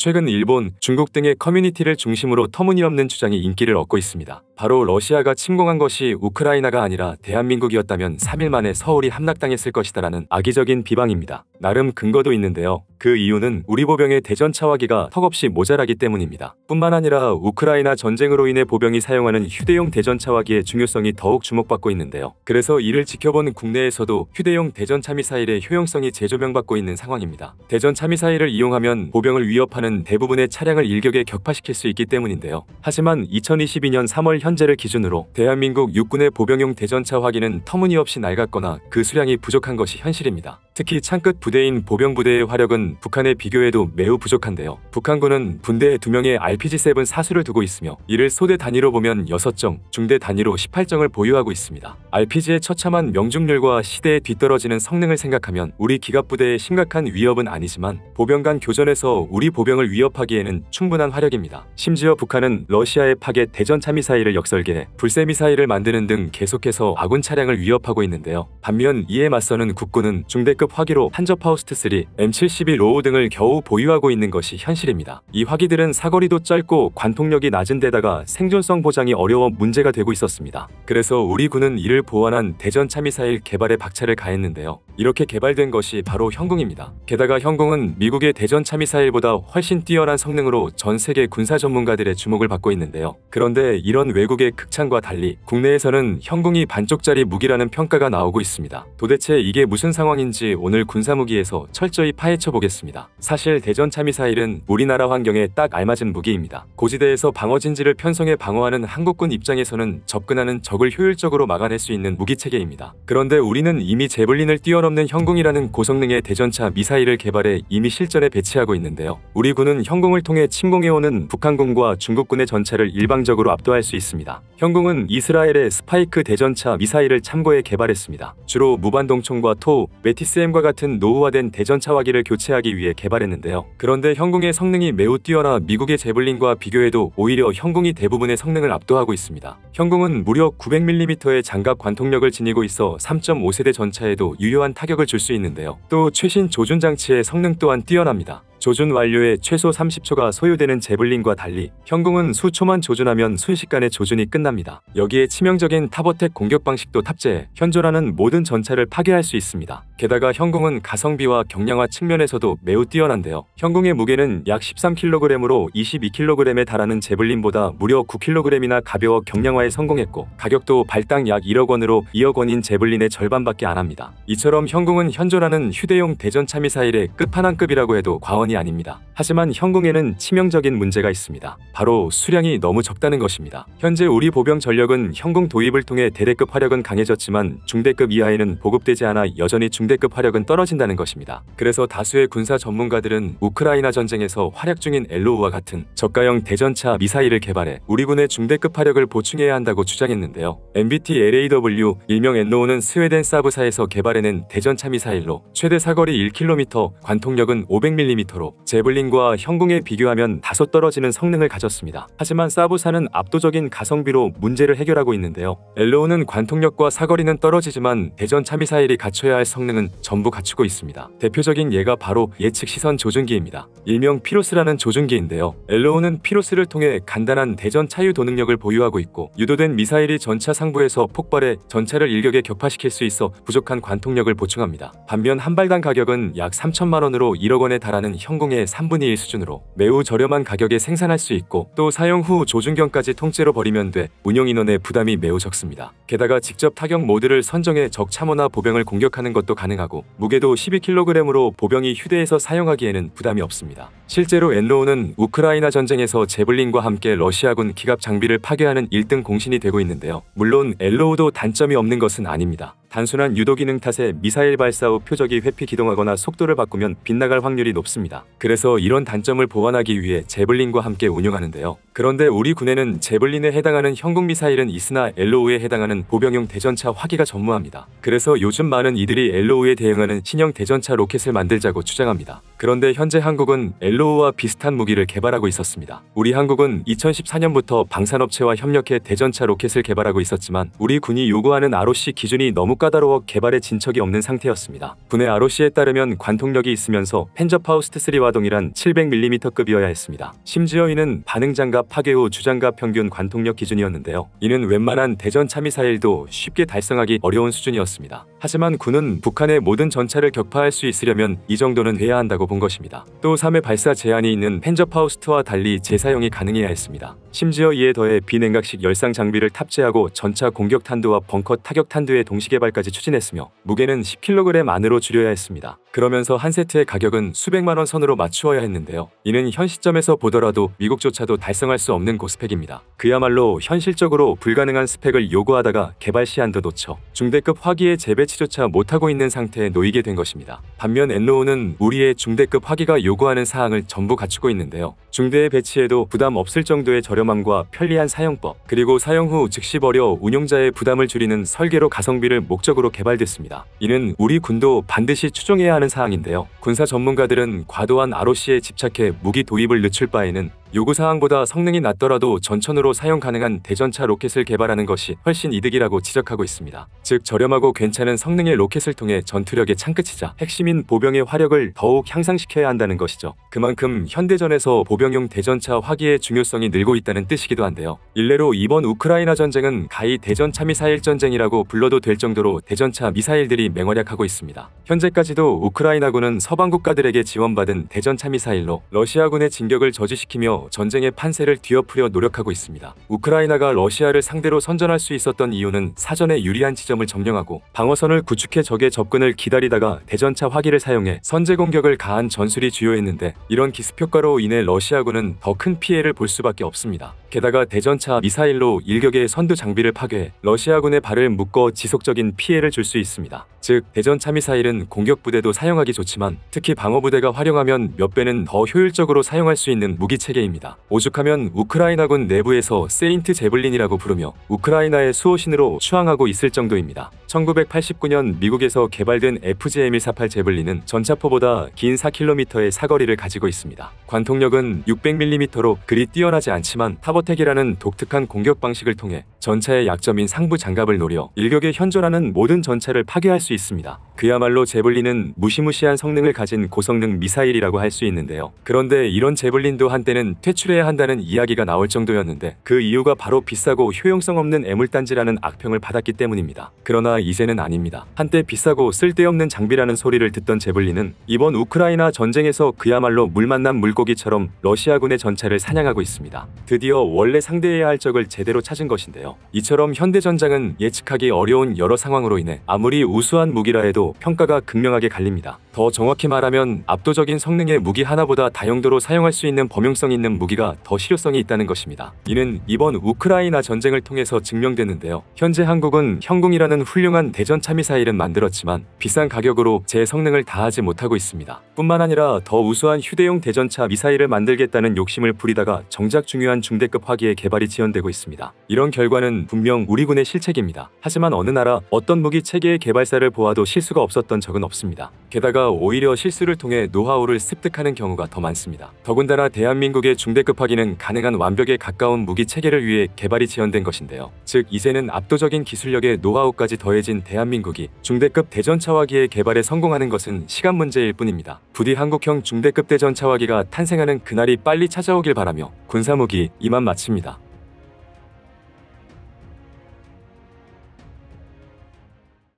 최근 일본, 중국 등의 커뮤니티를 중심으로 터무니없는 주장이 인기를 얻고 있습니다. 바로 러시아가 침공한 것이 우크라이나가 아니라 대한민국이었다면 3일 만에 서울이 함락당했을 것이다라는 악의적인 비방입니다. 나름 근거도 있는데요. 그 이유는 우리 보병의 대전 차화기가 턱없이 모자라기 때문입니다. 뿐만 아니라 우크라이나 전쟁으로 인해 보병이 사용하는 휴대용 대전 차화기의 중요성이 더욱 주목받고 있는데요. 그래서 이를 지켜본 국내에서도 휴대용 대전 차미사일의 효용성이 재조명받고 있는 상황입니다. 대전 차미사일을 이용하면 보병을 위협하는 대부분의 차량을 일격에 격파시킬 수 있기 때문인데요. 하지만 2022년 3월 현재를 기준으로 대한민국 육군의 보병용 대전 차화기는 터무니없이 낡았거나 그 수량이 부족한 것이 현실입니다. 특히 창끝 부대인 보병부대의 화력은 북한에 비교해도 매우 부족한데요. 북한군은 군대에 2명의 RPG-7 사수를 두고 있으며 이를 소대 단위로 보면 6정, 중대 단위로 18정을 보유하고 있습니다. RPG의 처참한 명중률과 시대에 뒤떨어지는 성능을 생각하면 우리 기갑부대의 심각한 위협은 아니지만 보병 간 교전에서 우리 보병을 위협하기에는 충분한 화력입니다. 심지어 북한은 러시아의 파괴 대전차미사일을 역설계해 불세미사일을 만드는 등 계속해서 아군 차량을 위협하고 있는데요. 반면 이에 맞서는 국군은 중대급 화기로 한저파우스트3, M71 로우 등을 겨우 보유하고 있는 것이 현실입니다. 이 화기들은 사거리도 짧고 관통력이 낮은 데다가 생존성 보장이 어려워 문제가 되고 있었습니다. 그래서 우리 군은 이를 보완한 대전 차미사일 개발에 박차를 가했는데요. 이렇게 개발된 것이 바로 현궁입니다. 게다가 현궁은 미국의 대전 차미사일보다 훨씬 뛰어난 성능으로 전 세계 군사 전문가들의 주목을 받고 있는데요. 그런데 이런 외국의 극찬과 달리 국내에서는 현궁이 반쪽짜리 무기라는 평가가 나오고 있습니다. 도대체 이게 무슨 상황인지 오늘 군사무기에서 철저히 파헤쳐 보겠습니다. 준비습니다 사실 대전 차미사일은 우리나라 환경에 딱 알맞은 무기입니다. 고지대에서 방어 진지를 편성해 방어하는 한국군 입장에서는 접근하는 적을 효율적으로 막아낼 수 있는 무기체계입니다. 그런데 우리는 이미 제블린을 뛰어넘는 형궁이라는 고성능의 대전차 미사일을 개발해 이미 실전에 배치하고 있는데요. 우리 군은 형궁을 통해 침공해오는 북한군과 중국군의 전차를 일방적으로 압도할 수 있습니다. 형궁은 이스라엘의 스파이크 대전차 미사일을 참고해 개발했습니다. 주로 무반동총과 토, 메티스엠과 같은 노후화된 대전차화기를 교체하는 상쇄하기 위해 개발했는데요. 그런데 형궁의 성능이 매우 뛰어나 미국의 제블린과 비교해도 오히려 형궁이 대부분의 성능을 압도하고 있습니다. 형궁은 무려 900mm의 장갑 관통력을 지니고 있어 3.5세대 전차에도 유효한 타격을 줄 수 있는데요. 또 최신 조준 장치의 성능 또한 뛰어납니다. 조준 완료에 최소 30초가 소요되는 제블린과 달리 현궁은 수초만 조준하면 순식간에 조준이 끝납니다. 여기에 치명적인 탑어택 공격 방식도 탑재해 현존하는 모든 전차를 파괴할 수 있습니다. 게다가 현궁은 가성비와 경량화 측면에서도 매우 뛰어난데요. 현궁의 무게는 약 13kg으로 22kg에 달하는 제블린보다 무려 9kg이나 가벼워 경량화에 성공했고 가격도 발당 약 1억 원으로 2억 원인 제블린의 절반밖에 안 합니다. 이처럼 현궁은 현존하는 휴대용 대전차 미사일의 끝판왕급이라고 해도 과언 물건이 아닙니다. 하지만 현궁에는 치명적인 문제가 있습니다. 바로 수량이 너무 적다는 것입니다. 현재 우리 보병 전력은 현궁 도입을 통해 대대급 화력은 강해졌지만 중대급 이하에는 보급되지 않아 여전히 중대급 화력은 떨어진다는 것입니다. 그래서 다수의 군사 전문가들은 우크라이나 전쟁에서 활약 중인 엘로우와 같은 저가형 대전차 미사일을 개발해 우리 군의 중대급 화력을 보충해야 한다고 주장했는데요. MBT LAW 일명 엘로우는 스웨덴 사브사에서 개발해낸 대전차 미사일로 최대 사거리 1km, 관통력은 500mm 앞으로 제블린과 형궁에 비교하면 다소 떨어지는 성능을 가졌습니다. 하지만 사부사는 압도적인 가성비로 문제를 해결하고 있는데요. 엘로우는 관통력과 사거리는 떨어지지만 대전 차미사일이 갖춰야 할 성능은 전부 갖추고 있습니다. 대표적인 예가 바로 예측 시선 조준기입니다. 일명 피로스라는 조준기인데요. 엘로우는 피로스를 통해 간단한 대전 차유 도능력을 보유하고 있고 유도된 미사일이 전차 상부에서 폭발해 전차를 일격에 격파시킬 수 있어 부족한 관통력을 보충합니다. 반면 한발당 가격은 약 3천만 원으로 1억 원에 달하는 형공의 3분의 1 수준으로 매우 저렴한 가격에 생산할 수 있고 또 사용 후 조준경까지 통째로 버리면 돼 운영 인원의 부담이 매우 적습니다. 게다가 직접 타격 모드를 선정해 적 참호나 보병을 공격하는 것도 가능하고 무게도 12kg으로 보병이 휴대해서 사용하기에는 부담이 없습니다. 실제로 엔로우는 우크라이나 전쟁에서 제블린과 함께 러시아군 기갑 장비를 파괴하는 1등 공신이 되고 있는데요. 물론 엘로우도 단점이 없는 것은 아닙니다. 단순한 유도 기능 탓에 미사일 발사 후 표적이 회피 기동하거나 속도를 바꾸면 빗나갈 확률이 높습니다. 그래서 이런 단점을 보완하기 위해 제블린과 함께 운영하는데요. 그런데 우리 군에는 제블린에 해당하는 형국 미사일은 있으나 엘로우에 해당하는 보병용 대전차 화기가 전무합니다. 그래서 요즘 많은 이들이 엘로우에 대응하는 신형 대전차 로켓을 만들자고 주장합니다. 그런데 현재 한국은 엘로우와 비슷한 무기를 개발하고 있었습니다. 우리 한국은 2014년부터 방산업체와 협력해 대전차 로켓을 개발하고 있었지만 우리 군이 요구하는 ROC 기준이 너무 까다로워 개발에 진척이 없는 상태였습니다. 군의 ROC에 따르면 관통력이 있으면서 펜저파우스트 3 와동이란 700mm급이어야 했습니다. 심지어 이는 반응장갑 파괴 후 주장갑 평균 관통력 기준이었는데요. 이는 웬만한 대전 참미사일도 쉽게 달성하기 어려운 수준이었습니다. 하지만 군은 북한의 모든 전차를 격파할 수 있으려면 이 정도는 돼야 한다고 본 것입니다. 또 3회 발사 제한이 있는 펜저파우스트와 달리 재사용이 가능해야 했습니다. 심지어 이에 더해 비냉각식 열상 장비를 탑재하고 전차 공격 탄두와 벙커 타격 탄두의 동시 개발까지 추진했으며 무게는 10kg 안으로 줄여야 했습니다. 그러면서 한 세트의 가격은 수백만 원 선으로 맞추어야 했는데요. 이는 현 시점에서 보더라도 미국조차도 달성할 수 없는 고스펙입니다. 그야말로 현실적으로 불가능한 스펙을 요구하다가 개발 시한도 놓쳐 중대급 화기의 재배치조차 못하고 있는 상태에 놓이게 된 것입니다. 반면 엔로우는 우리의 중대급 화기가 요구하는 사항을 전부 갖추고 있는데요. 중대의 배치에도 부담 없을 정도의 저렴함과 편리한 사용법, 그리고 사용 후 즉시 버려 운용자의 부담을 줄이는 설계로 가성비를 목적으로 개발됐습니다. 이는 우리 군도 반드시 추종해야 하는 사항인데요. 군사 전문가들은 과도한 ROC에 집착해 무기 도입을 늦출 바에는 요구사항보다 성능이 낮더라도 전천으로 사용 가능한 대전차 로켓을 개발하는 것이 훨씬 이득이라고 지적하고 있습니다. 즉 저렴하고 괜찮은 성능의 로켓을 통해 전투력의 창끝이자 핵심인 보병의 화력을 더욱 향상시켜야 한다는 것이죠. 그만큼 현대전에서 보병용 대전차 화기의 중요성이 늘고 있다는 뜻이기도 한데요. 일례로 이번 우크라이나 전쟁은 가히 대전차 미사일 전쟁이라고 불러도 될 정도로 대전차 미사일들이 맹활약하고 있습니다. 현재까지도 우크라이나군은 서방 국가들에게 지원받은 대전차 미사일로 러시아군의 진격을 저지시키며 전쟁의 판세를 뒤엎으려 노력하고 있습니다. 우크라이나가 러시아를 상대로 선전할 수 있었던 이유는 사전에 유리한 지점을 점령하고 방어선을 구축해 적의 접근을 기다리다가 대전차 화기를 사용해 선제 공격을 가한 전술이 주요했는데 이런 기습효과로 인해 러시아군은 더 큰 피해를 볼 수밖에 없습니다. 게다가 대전차 미사일로 일격의 선두 장비를 파괴해 러시아군의 발을 묶어 지속적인 피해를 줄 수 있습니다. 즉, 대전차 미사일은 공격부대도 사용하기 좋지만 특히 방어부대가 활용하면 몇 배는 더 효율적으로 사용할 수 있는 무기체계입니다. 오죽하면 우크라이나군 내부에서 세인트 제블린이라고 부르며 우크라이나의 수호신으로 추앙하고 있을 정도입니다. 1989년 미국에서 개발된 FGM-148 제블린은 전차포보다 긴 4km의 사거리를 가지고 있습니다. 관통력은 600mm로 그리 뛰어나지 않지만 타버 사버택이라는 독특한 공격 방식을 통해 전차의 약점인 상부 장갑을 노려 일격에 현존하는 모든 전차를 파괴할 수 있습니다. 그야말로 제블린은 무시무시한 성능을 가진 고성능 미사일이라고 할 수 있는데요. 그런데 이런 제블린도 한때는 퇴출해야 한다는 이야기가 나올 정도였는데 그 이유가 바로 비싸고 효용성 없는 애물단지라는 악평을 받았기 때문입니다. 그러나 이제는 아닙니다. 한때 비싸고 쓸데없는 장비라는 소리를 듣던 제블린은 이번 우크라이나 전쟁에서 그야말로 물만난 물고기처럼 러시아군의 전차를 사냥하고 있습니다. 드디어 원래 상대해야 할 적을 제대로 찾은 것인데요. 이처럼 현대전장은 예측하기 어려운 여러 상황으로 인해 아무리 우수한 무기라 해도 평가가 극명하게 갈립니다. 더 정확히 말하면 압도적인 성능의 무기 하나보다 다용도로 사용할 수 있는 범용성 있는 무기가 더 실효성이 있다는 것입니다. 이는 이번 우크라이나 전쟁을 통해서 증명됐는데요. 현재 한국은 형궁이라는 훌륭한 대전 차미사일은 만들었지만 비싼 가격으로 제 성능을 다하지 못하고 있습니다. 뿐만 아니라 더 우수한 휴대용 대전차 미사일을 만들겠다는 욕심을 부리다가 정작 중요한 중대급 급하기에 개발이 지연되고 있습니다. 이런 결과는 분명 우리 군의 실책입니다. 하지만 어느 나라 어떤 무기 체계의 개발사를 보아도 실수가 없었던 적은 없습니다. 게다가 오히려 실수를 통해 노하우를 습득하는 경우가 더 많습니다. 더군다나 대한민국의 중대급하기는 가능한 완벽에 가까운 무기 체계를 위해 개발이 지연된 것인데요. 즉 이제는 압도적인 기술력의 노하우까지 더해진 대한민국이 중대급 대전차화기의 개발에 성공하는 것은 시간 문제일 뿐입니다. 부디 한국형 중대급 대전차화기가 탄생하는 그날이 빨리 찾아오길 바라며 군사무기 이만 마칩니다.